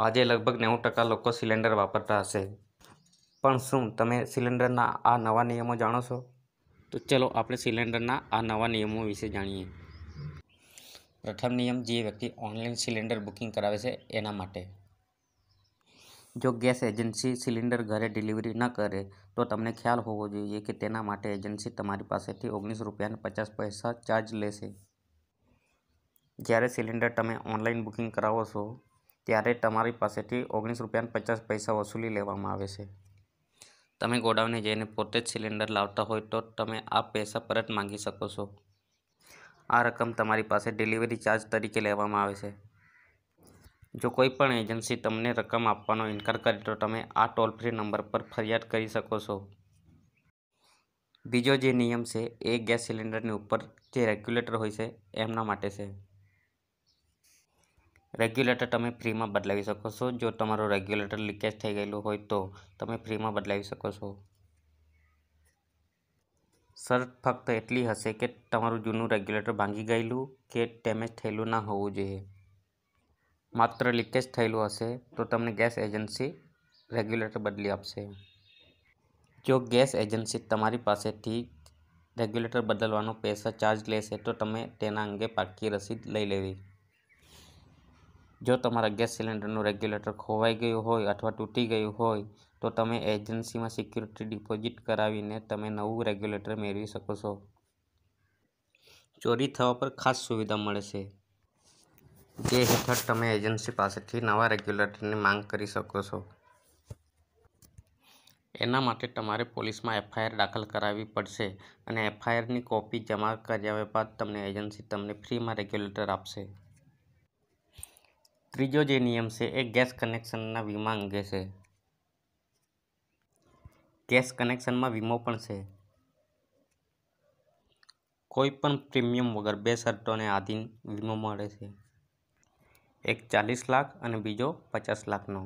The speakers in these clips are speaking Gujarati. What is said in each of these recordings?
આજે લગભગ નેવું ટકા લોકો સિલિન્ડર વાપરતા હશે પણ શું તમે સિલિન્ડરના આ નવા નિયમો જાણો છો તો ચલો આપણે સિલિન્ડરના આ નવા નિયમો વિશે જાણીએ પ્રથમ નિયમ જે વ્યક્તિ ઓનલાઈન સિલિન્ડર બુકિંગ કરાવે છે એના માટે જો ગેસ એજન્સી સિલિન્ડર ઘરે ડિલિવરી ન કરે તો તમને ખ્યાલ હોવો જોઈએ કે તેના માટે એજન્સી તમારી પાસેથી ઓગણીસ રૂપિયાને પચાસ પૈસા ચાર્જ લેશે જ્યારે સિલિન્ડર તમે ઓનલાઈન બુકિંગ કરાવો છો ત્યારે તમારી પાસેથી ઓગણીસ રૂપિયાને પચાસ પૈસા વસૂલી લેવામાં આવે છે તમે ગોડાઉને જઈને પોતે જ સિલિન્ડર લાવતા હોય તો તમે આ પૈસા પરત માંગી શકો છો આ રકમ તમારી પાસે ડિલિવરી ચાર્જ તરીકે લેવામાં આવે છે જો કોઈ પણ એજન્સી તમને રકમ આપવાનો ઇનકાર કરે તો તમે આ ટોલ ફ્રી નંબર પર ફરિયાદ કરી શકો છો બીજો જે નિયમ છે એ ગેસ સિલિન્ડરની ઉપર જે રેગ્યુલેટર હોય છે એમના માટે છે રેગ્યુલેટર તમે ફ્રીમાં બદલાવી શકો છો જો તમારું રેગ્યુલેટર લીકેજ થઈ ગયેલું હોય તો તમે ફ્રીમાં બદલાવી શકો છો શરત ફક્ત એટલી હશે કે તમારું જૂનું રેગ્યુલેટર ભાંગી ગયેલું કે ડેમેજ થયેલું ના હોવું જોઈએ માત્ર લીકેજ થયેલું હશે તો તમને ગેસ એજન્સી રેગ્યુલેટર બદલી આપશે જો ગેસ એજન્સી તમારી પાસેથી રેગ્યુલેટર બદલવાનો પૈસા ચાર્જ લેશે તો તમે તેના અંગે પાકી રસીદ લઈ લેવી જો તમારા ગેસ સિલિન્ડરનું રેગ્યુલેટર ખોવાઈ ગયું હોય અથવા તૂટી ગયું હોય તો તમે એજન્સીમાં સિક્યુરિટી ડિપોઝિટ કરાવીને તમે નવું રેગ્યુલેટર મેળવી શકો છો ચોરી થવા પર ખાસ સુવિધા મળે છે જે હેઠળ તમે એજન્સી પાસેથી નવા રેગ્યુલેટરની માંગ કરી શકો છો એના માટે તમારે પોલીસમાં એફઆઈઆર દાખલ કરાવવી પડશે અને એફઆઈઆરની કોપી જમા કર્યા બાદ તમને એજન્સી તમને ફ્રીમાં રેગ્યુલેટર આપશે ત્રીજો જે નિયમ છે એ ગેસ કનેક્શનના વીમા અંગે છે ગેસ કનેક્શનમાં વીમો પણ છે કોઈ પણ પ્રીમિયમ વગર બે શરતોને આધીન વીમો મળે છે એક ચાલીસ લાખ અને બીજો પચાસ લાખનો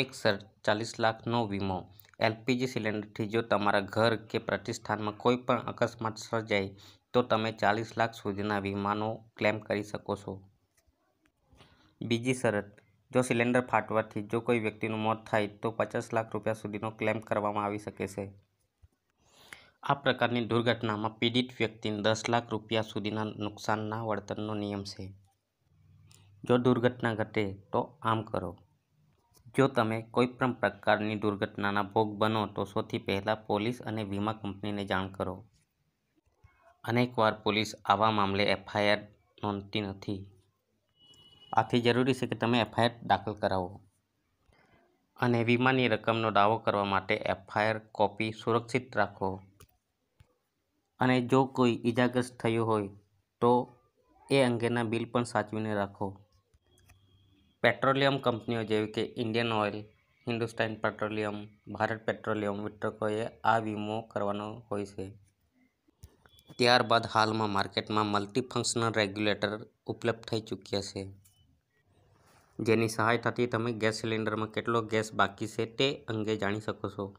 એક શરત ચાલીસ લાખનો વીમો એલપીજી સિલિન્ડરથી જો તમારા ઘર કે પ્રતિષ્ઠાનમાં કોઈ પણ અકસ્માત સર્જાય તો તમે ચાલીસ લાખ સુધીના વીમાનો ક્લેમ કરી શકો છો બીજી શરત જો સિલિન્ડર ફાટવાથી જો કોઈ વ્યક્તિનું મોત થાય તો પચાસ લાખ રૂપિયા સુધીનો ક્લેમ કરવામાં આવી શકે છે આ પ્રકારની દુર્ઘટનામાં પીડિત વ્યક્તિને દસ લાખ રૂપિયા સુધીના નુકસાનના વળતરનો નિયમ છે જો દુર્ઘટના ઘટે તો આમ કરો જો તમે કોઈપણ પ્રકારની દુર્ઘટનાના ભોગ બનો તો સૌથી પહેલાં પોલીસ અને વીમા કંપનીને જાણ કરો અનેકવાર પોલીસ આવા મામલે એફઆઈઆર નોંધતી નથી આથી જરૂરી છે કે તમે એફઆઈઆર દાખલ કરાવો અને વીમાની રકમનો દાવો કરવા માટે એફઆઈઆર કોપી સુરક્ષિત રાખો અને જો કોઈ ઈજાગ્રસ્ત થયું હોય તો એ અંગેના બિલ પણ સાચવીને રાખો પેટ્રોલિયમ કંપનીઓ જેવી કે Indian Oil Hindustan Petroleum Bharat Petroleum વિતરકોએ આ વીમો કરવાનો હોય છે ત્યારબાદ હાલમાં માર્કેટમાં મલ્ટીફંક્શનલ રેગ્યુલેટર ઉપલબ્ધ થઈ ચૂક્યા છે જેની સહાયતાથી તમે ગેસ સિલિન્ડરમાં કેટલો ગેસ બાકી છે તે અંગે જાણી શકો છો